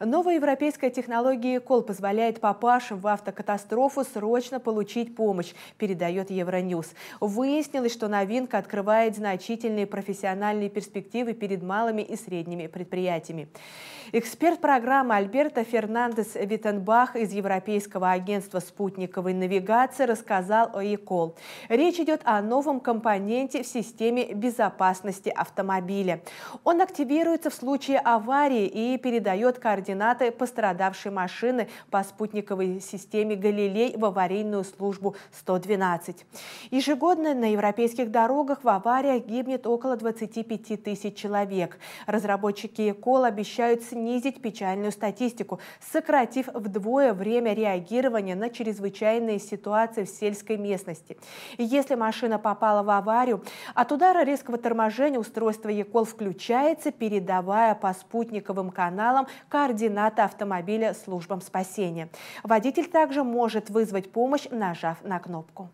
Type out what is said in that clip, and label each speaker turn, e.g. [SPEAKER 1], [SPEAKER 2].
[SPEAKER 1] Новая европейская технология Кол позволяет попавшим в автокатастрофу срочно получить помощь, передает Евроньюз. Выяснилось, что новинка открывает значительные профессиональные перспективы перед малыми и средними предприятиями. Эксперт программы Альберто Фернандес Виттенбах из Европейского агентства спутниковой навигации рассказал о ЭКОЛ. Речь идет о новом компоненте в системе безопасности автомобиля. Он активируется в случае аварии и передает координаты координаты пострадавшей машины по спутниковой системе «Галилей» в аварийную службу 112. Ежегодно на европейских дорогах в авариях гибнет около 25 тысяч человек. Разработчики «Экол» обещают снизить печальную статистику, сократив вдвое время реагирования на чрезвычайные ситуации в сельской местности. Если машина попала в аварию, от удара резкого торможения устройство «Экол» включается, передавая по спутниковым каналам координаты координаты автомобиля службам спасения. Водитель также может вызвать помощь, нажав на кнопку.